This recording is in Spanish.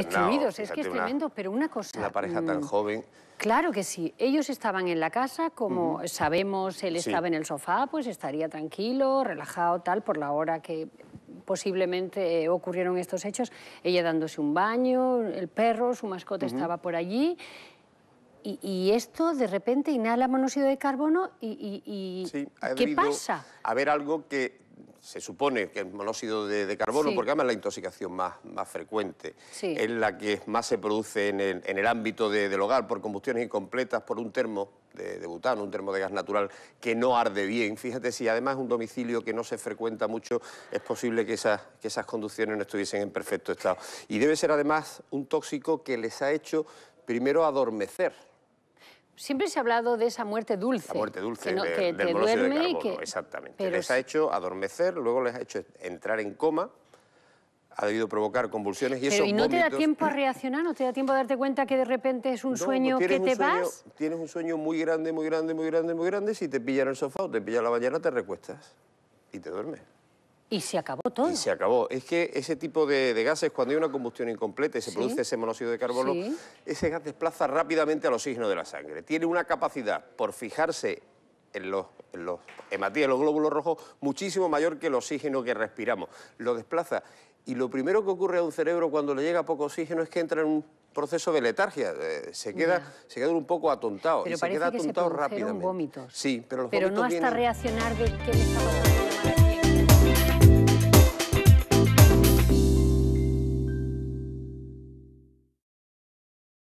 es que es tremendo, pero una cosa... Una pareja tan mm, joven... Claro que sí, ellos estaban en la casa, como sabemos, él estaba en el sofá, pues estaría tranquilo, relajado, tal, por la hora que posiblemente eh, ocurrieron estos hechos, ella dándose un baño, el perro, su mascota estaba por allí, y, esto de repente inhala monóxido de carbono y, ¿qué pasa? A ver algo que se supone que el monóxido de, carbono, porque además es la intoxicación más, frecuente, es la que más se produce en el, ámbito del hogar por combustiones incompletas, por un termo de, de, butano, un termo de gas natural que no arde bien. Fíjate, si además es un domicilio que no se frecuenta mucho, es posible que esas, que esas conducciones no estuviesen en perfecto estado. Y debe ser además un tóxico que les ha hecho primero adormecer Siempre se ha hablado de esa muerte dulce. La muerte dulce del que... exactamente. les ha hecho adormecer, luego les ha hecho entrar en coma, ha debido provocar convulsiones y eso ¿Y no te da tiempo a reaccionar? ¿No te da tiempo a darte cuenta que de repente es un sueño que te vas? Tienes un sueño muy grande, muy grande, muy grande, muy grande. Si te pillan el sofá o te pillan la bañera, te recuestas y te duermes. Y se acabó todo. Y se acabó. Es que ese tipo de, gases, cuando hay una combustión incompleta y se produce ese monóxido de carbono, ese gas desplaza rápidamente al oxígeno de la sangre. Tiene una capacidad por fijarse en los, en los glóbulos rojos, muchísimo mayor que el oxígeno que respiramos. Lo desplaza. Y lo primero que ocurre a un cerebro cuando le llega poco oxígeno es que entra en un proceso de letargia, eh, se queda se queda un poco atontado pero se queda atontado que se rápidamente. Vómitos. Sí, pero pero no hasta reaccionar de que le está